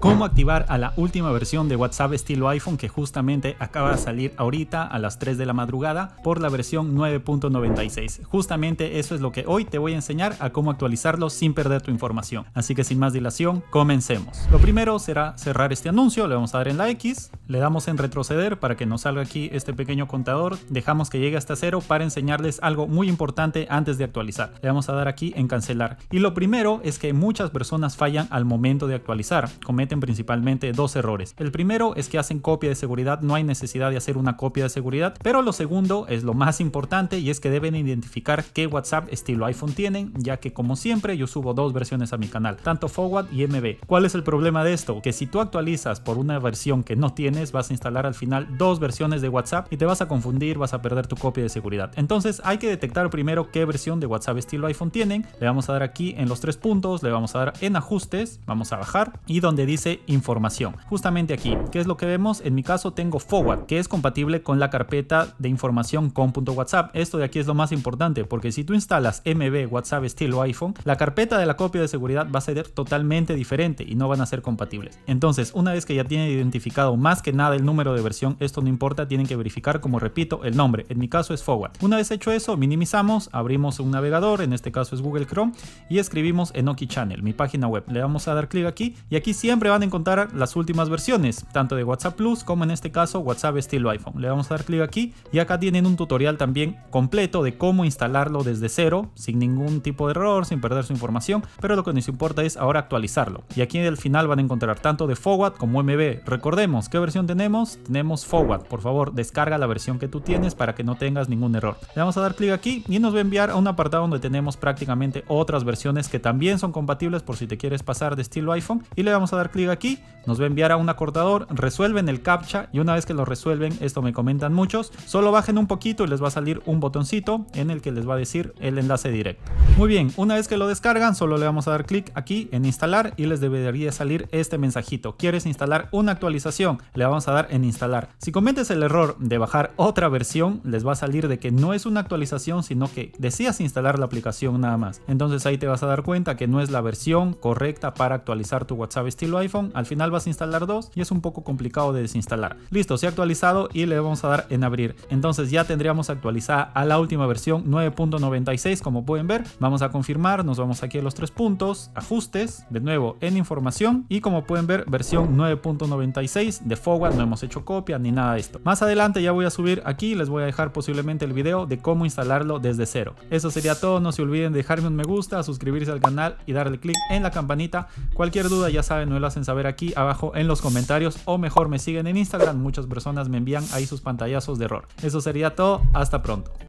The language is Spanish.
Cómo activar a la última versión de WhatsApp estilo iPhone que justamente acaba de salir ahorita a las 3 de la madrugada por la versión 9.96. Justamente eso es lo que hoy te voy a enseñar a cómo actualizarlo sin perder tu información. Así que sin más dilación, comencemos. Lo primero será cerrar este anuncio, le vamos a dar en la X le damos en retroceder para que nos salga aquí este pequeño contador. Dejamos que llegue hasta cero para enseñarles algo muy importante antes de actualizar. Le vamos a dar aquí en cancelar. Y lo primero es que muchas personas fallan al momento de actualizar. Cometen principalmente dos errores. El primero es que hacen copia de seguridad. No hay necesidad de hacer una copia de seguridad. Pero lo segundo es lo más importante y es que deben identificar qué WhatsApp estilo iPhone tienen, ya que como siempre yo subo dos versiones a mi canal, tanto Forward y MB. ¿Cuál es el problema de esto? Que si tú actualizas por una versión que no tiene vas a instalar al final dos versiones de WhatsApp y te vas a confundir, vas a perder tu copia de seguridad. Entonces hay que detectar primero qué versión de WhatsApp estilo iPhone tienen. Le vamos a dar aquí en los tres puntos, le vamos a dar en ajustes, vamos a bajar y donde dice información. Justamente aquí, ¿qué es lo que vemos? En mi caso tengo forward, que es compatible con la carpeta de información WhatsApp. Esto de aquí es lo más importante porque si tú instalas MB WhatsApp estilo iPhone, la carpeta de la copia de seguridad va a ser totalmente diferente y no van a ser compatibles. Entonces, una vez que ya tiene identificado más que nada el número de versión, esto no importa, tienen que verificar, como repito, el nombre. En mi caso es Forward. Una vez hecho eso, minimizamos, abrimos un navegador, en este caso es Google Chrome, y escribimos Enoki Channel, mi página web. Le vamos a dar clic aquí y aquí siempre van a encontrar las últimas versiones, tanto de WhatsApp Plus como en este caso WhatsApp estilo iPhone. Le vamos a dar clic aquí y acá tienen un tutorial también completo de cómo instalarlo desde cero, sin ningún tipo de error, sin perder su información, pero lo que nos importa es ahora actualizarlo. Y aquí al final van a encontrar tanto de Forward como MB. Recordemos que tenemos? Tenemos Forward. Por favor, descarga la versión que tú tienes para que no tengas ningún error. Le vamos a dar clic aquí y nos va a enviar a un apartado donde tenemos prácticamente otras versiones que también son compatibles por si te quieres pasar de estilo iPhone. Y le vamos a dar clic aquí, nos va a enviar a un acortador resuelven el captcha y una vez que lo resuelven, esto me comentan muchos, solo bajen un poquito y les va a salir un botoncito en el que les va a decir el enlace directo. Muy bien, una vez que lo descargan, solo le vamos a dar clic aquí en instalar y les debería salir este mensajito. ¿Quieres instalar una actualización? Le vamos a dar en instalar. Si cometes el error de bajar otra versión, les va a salir de que no es una actualización, sino que decías instalar la aplicación nada más. Entonces ahí te vas a dar cuenta que no es la versión correcta para actualizar tu WhatsApp estilo iPhone. Al final vas a instalar dos y es un poco complicado de desinstalar. Listo, se ha actualizado y le vamos a dar en abrir. Entonces ya tendríamos actualizada a la última versión 9.96 como pueden ver a confirmar, nos vamos aquí a los tres puntos, ajustes, de nuevo en información y como pueden ver versión 9.96 de Forward no hemos hecho copia ni nada de esto. Más adelante ya voy a subir aquí, les voy a dejar posiblemente el video de cómo instalarlo desde cero. Eso sería todo, no se olviden de dejarme un me gusta, suscribirse al canal y darle clic en la campanita. Cualquier duda ya saben, no lo hacen saber aquí abajo en los comentarios o mejor me siguen en Instagram, muchas personas me envían ahí sus pantallazos de error. Eso sería todo, hasta pronto.